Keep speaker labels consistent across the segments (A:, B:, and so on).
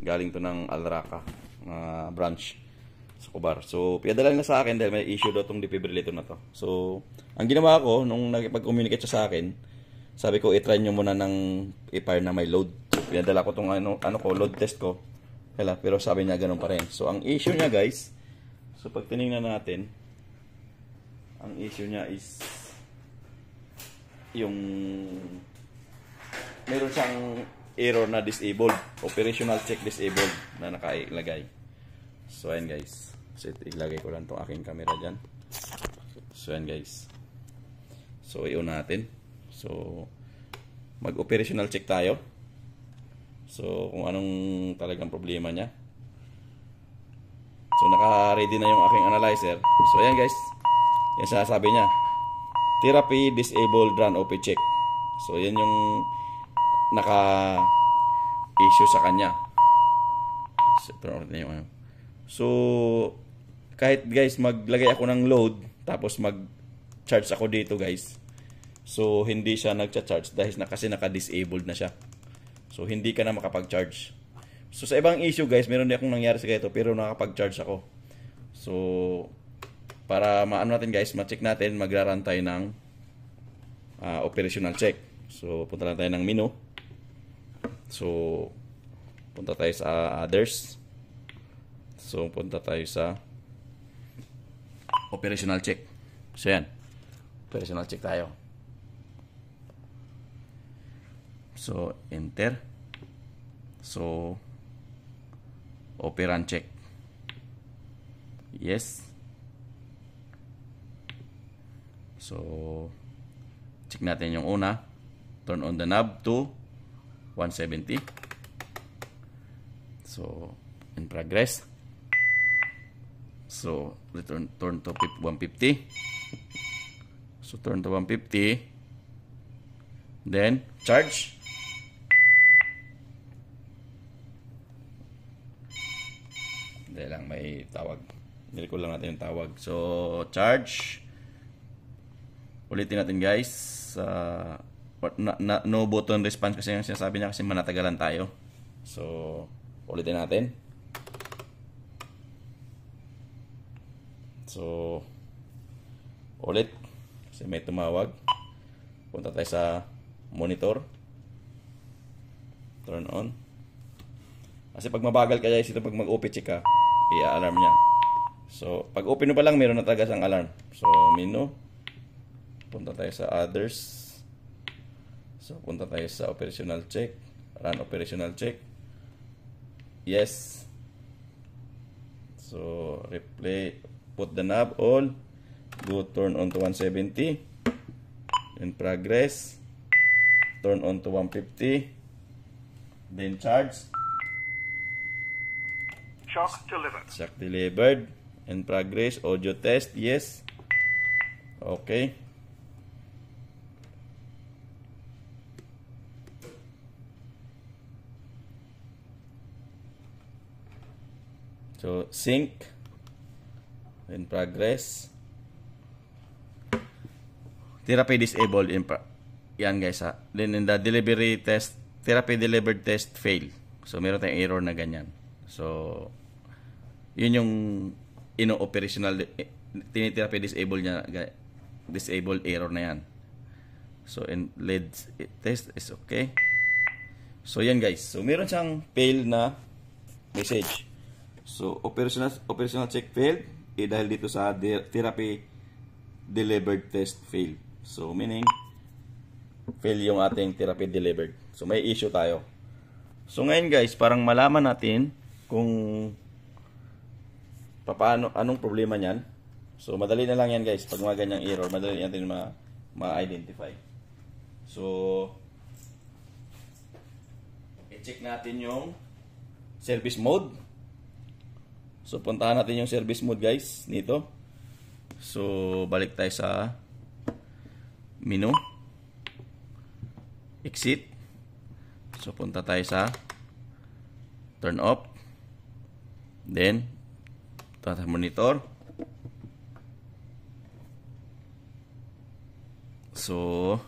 A: Galing to ng Alraca uh, branch sa Kubar. So, pinadala nila sa akin dahil may issue daw tong defibrillator na to. So, ang ginawa ko, nung nagpag-communicate siya sa akin, sabi ko, itry nyo muna ng i-fire na may load. So, pinadala ko tong ano, ano ko, load test ko. Hala, pero sabi niya ganun pa rin. So, ang issue niya guys, so pag tinignan natin, ang issue niya is yung meron siyang error na disabled. Operational check disabled na nakailagay. So, ayan guys. So, ilagay ko lang itong aking camera dyan. So, ayan guys. So, iyon natin. So, mag-operational check tayo. So, kung anong talagang problema niya. So, naka-ready na yung aking analyzer. So, ayan guys. Yan sinasabi niya. Therapy disabled run OP check. So, yan yung naka issue sa kanya. Turn na yung ano. So, kahit guys, maglagay ako ng load, tapos mag-charge ako dito guys. So, hindi siya nagcha-charge dahil na, kasi naka-disabled na siya. So, hindi ka na makapag-charge. So, sa ibang issue guys, meron din akong nangyari sa ganito, pero nakapag-charge ako. So, para maano natin guys, ma-check natin, magraran tayo ng uh, operational check. So, punta lang tayo ng menu. So, punta tayo sa others. So, punta tayo sa operational check. So, yan. Operational check tayo. So, enter. So, operand check. Yes. So, check natin yung una. Turn on the knob to 170. So, in progress. So, return turn to 150. So, turn to 150. Then, charge. Hindi lang, may tawag. Nilko lang natin yung tawag. So, charge. Ulitin natin guys. Sa... Uh, na, na, no button response kasi yung sinasabi niya kasi manatagalan tayo. So, ulitin natin. So, ulit. Kasi may tumawag. Punta tayo sa monitor. Turn on. Kasi pag mabagal ka guys, ito pag mag-open check ka, i-alarm niya. So, pag open mo pa lang, meron na talaga siyang alarm. So, menu. Punta tayo sa others. So, punta tayo sa operational check. Run operational check. Yes. So, replay. Put the knob all. Go turn on to 170. Then progress. Turn on to 150. Then charge. Shock delivered. Shock delivered. And progress. Audio test. Yes. Okay. So, sync in progress. Therapy disabled in Yan guys ha. Then in the delivery test, therapy delivered test fail. So, meron tayong error na ganyan. So, yun yung ino-operational eh, tinitherapy disable niya disable error na yan. So, in lead test is okay. So, yan guys. So, meron siyang fail na message. So, operational, operational check failed. Eh, dahil dito sa de therapy delivered test failed. So, meaning, fail yung ating therapy delivered. So, may issue tayo. So, ngayon guys, parang malaman natin kung paano, anong problema niyan. So, madali na lang yan guys. Pag mga ganyang error, madali natin ma-identify. ma so, i-check natin yung service mode. So, puntahan natin yung service mode guys, nito. So, balik tayo sa menu. Exit. So, punta tayo sa turn off. Then, punta monitor. So,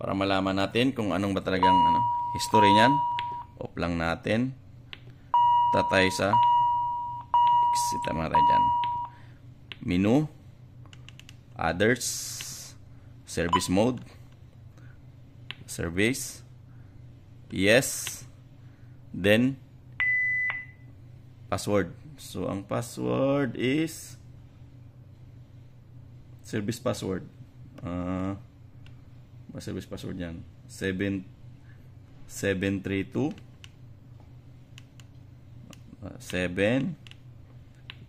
A: para malaman natin kung anong ba talagang ano, history niyan. Off lang natin. Tatay sa Netflix. Ito mga tayo Menu. Others. Service mode. Service. Yes. Then, password. So, ang password is service password. Uh, service password yan. 7 732 7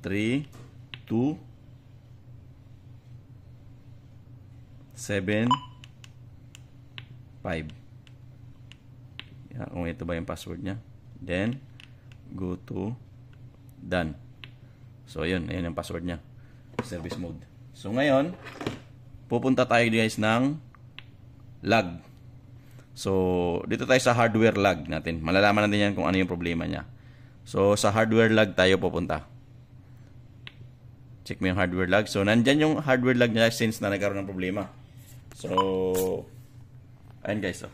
A: 3, 2, 7, 5. Yan, kung ito ba yung password niya. Then, go to done. So, yun. Ayan yung password niya. Service mode. So, ngayon, pupunta tayo guys ng lag. So, dito tayo sa hardware lag natin. Malalaman natin yan kung ano yung problema niya. So, sa hardware lag tayo pupunta. Check mo yung hardware lag. So, nandyan yung hardware lag nila since na nagkaroon ng problema. So, ayan guys. So,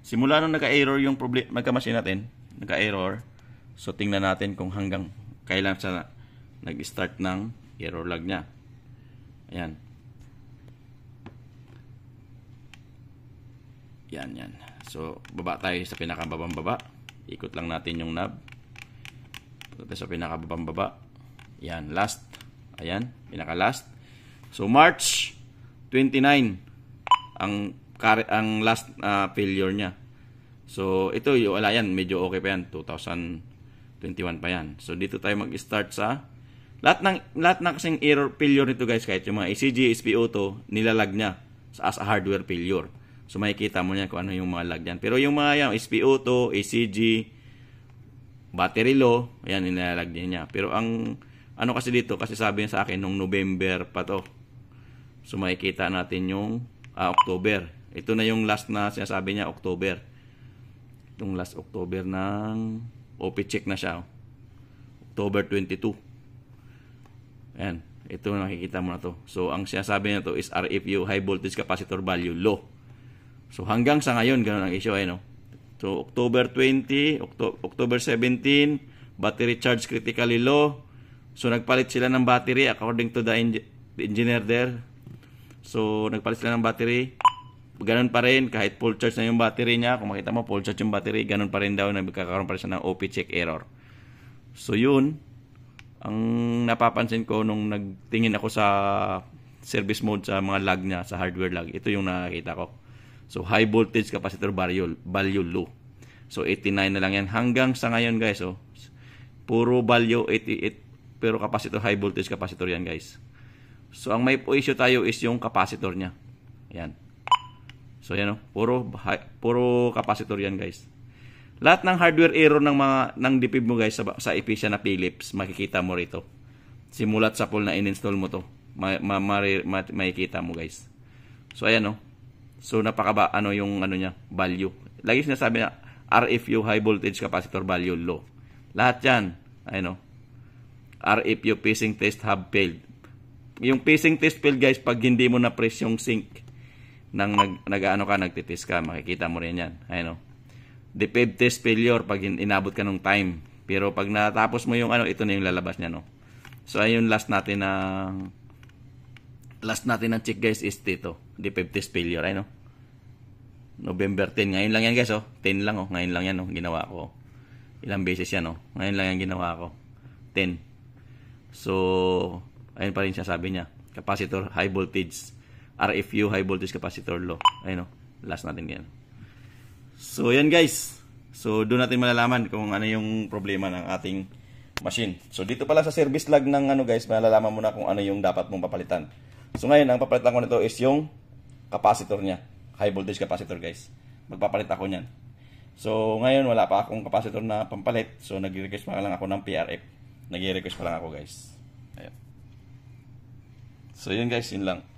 A: simula nung naka error yung problem, magka-machine natin, naka error So, tingnan natin kung hanggang kailan siya nag-start ng error lag niya. Ayan. Yan, yan. So, baba tayo sa pinakababang baba. Ikot lang natin yung knob. Punta sa pinakababang baba. Yan, last. Ayan, pinaka last. So March 29 ang ang last uh, failure niya. So ito yung wala yan, medyo okay pa yan, 2021 pa yan. So dito tayo mag-start sa lahat ng lahat ng kasing error failure nito guys kahit yung mga ECG, SpO2 nilalag niya as a hardware failure. So makikita mo niyan kung ano yung mga lag diyan. Pero yung mga yan, SpO2, ECG, battery low, ayan nilalag din niya. Pero ang ano kasi dito? Kasi sabi niya sa akin, nung November pa to. So, makikita natin yung ah, October. Ito na yung last na sinasabi niya, October. Itong last October ng OP check na siya. Oh. October 22. Ayan. Ito na makikita mo na to. So, ang sinasabi niya to is RFU, high voltage capacitor value, low. So, hanggang sa ngayon, ganun ang issue. Eh, oh. no? So, October 20, Octo October 17, battery charge critically low, So nagpalit sila ng battery according to the, eng- the engineer there. So nagpalit sila ng battery. Ganun pa rin kahit full charge na yung battery niya. Kung makita mo full charge yung battery, ganun pa rin daw nagkakaroon pa rin siya ng OP check error. So yun, ang napapansin ko nung nagtingin ako sa service mode sa mga lag niya, sa hardware lag, ito yung nakakita ko. So high voltage capacitor value low. So 89 na lang yan hanggang sa ngayon guys. Oh, puro value 88 pero capacitor high voltage capacitor yan guys. So ang may issue tayo is yung capacitor niya. Ayan. So yan oh, puro puro capacitor yan guys. Lahat ng hardware error ng mga ng DPIB mo guys sa sa Epicia na Philips makikita mo rito. Simulat sa pool na ininstall mo to. makikita mo guys. So ayan oh. So napakaba ano yung ano niya, value. Lagi sinasabi na RFU high voltage capacitor value low. Lahat 'yan. Ayun oh. RFU pacing test have failed. Yung pacing test failed guys, pag hindi mo na-press yung sync nang nag, nag-ano ka, nagtitest ka, makikita mo rin yan. Ayun o. Oh. Defib test failure pag inabot ka ng time. Pero pag natapos mo yung ano, ito na yung lalabas niya, no? So, ayun last natin ng last natin ng check guys is dito. Defib test failure, ayun o. November 10. Ngayon lang yan guys, oh. 10 lang, oh. Ngayon lang yan, oh. Ginawa ko. Ilang beses yan, oh. Ngayon lang yan ginawa ko. 10. So, ayun pa rin siya sabi niya. Capacitor, high voltage. RFU, high voltage capacitor low. Ayun o, oh, last natin yan. So, yan guys. So, doon natin malalaman kung ano yung problema ng ating machine. So, dito pala sa service log ng ano guys, malalaman mo na kung ano yung dapat mong papalitan. So, ngayon, ang papalitan ko nito is yung capacitor niya. High voltage capacitor guys. Magpapalit ako niyan. So, ngayon, wala pa akong capacitor na pampalit. So, nag-request pa lang ako ng PRF nag request pa lang ako guys. ayun So yun guys, yun lang.